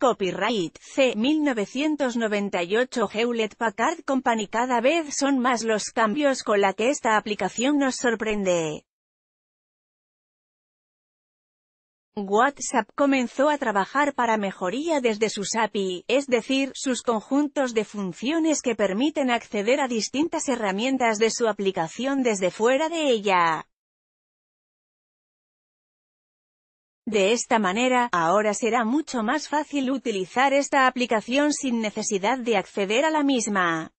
Copyright C. 1998 Hewlett Packard Company Cada vez son más los cambios con la que esta aplicación nos sorprende. WhatsApp comenzó a trabajar para mejoría desde sus API, es decir, sus conjuntos de funciones que permiten acceder a distintas herramientas de su aplicación desde fuera de ella. De esta manera, ahora será mucho más fácil utilizar esta aplicación sin necesidad de acceder a la misma.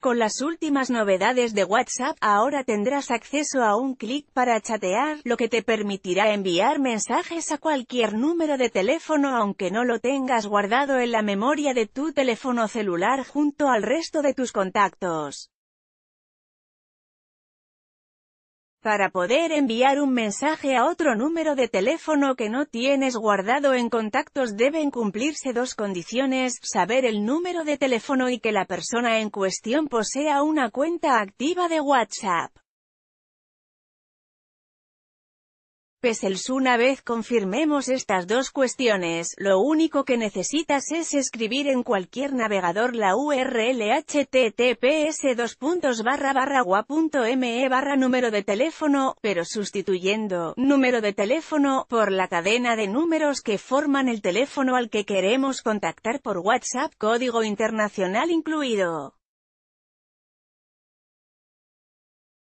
Con las últimas novedades de WhatsApp, ahora tendrás acceso a un clic para chatear, lo que te permitirá enviar mensajes a cualquier número de teléfono aunque no lo tengas guardado en la memoria de tu teléfono celular junto al resto de tus contactos. para poder enviar un mensaje a otro número de teléfono que no tienes guardado en contactos deben cumplirse dos condiciones, saber el número de teléfono y que la persona en cuestión posea una cuenta activa de WhatsApp. Pesels una vez confirmemos estas dos cuestiones, lo único que necesitas es escribir en cualquier navegador la URL https guame barra número de teléfono, pero sustituyendo número de teléfono por la cadena de números que forman el teléfono al que queremos contactar por WhatsApp código internacional incluido.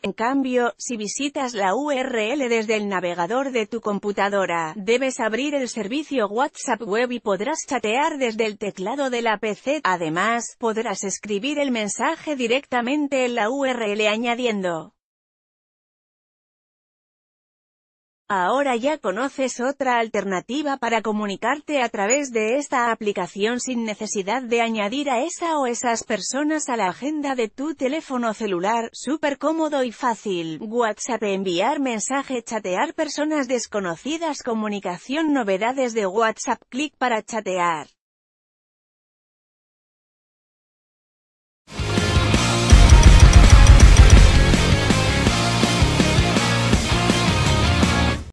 En cambio, si visitas la URL desde el navegador de tu computadora, debes abrir el servicio WhatsApp Web y podrás chatear desde el teclado de la PC. Además, podrás escribir el mensaje directamente en la URL añadiendo Ahora ya conoces otra alternativa para comunicarte a través de esta aplicación sin necesidad de añadir a esa o esas personas a la agenda de tu teléfono celular, súper cómodo y fácil, WhatsApp enviar mensaje chatear personas desconocidas comunicación novedades de WhatsApp clic para chatear.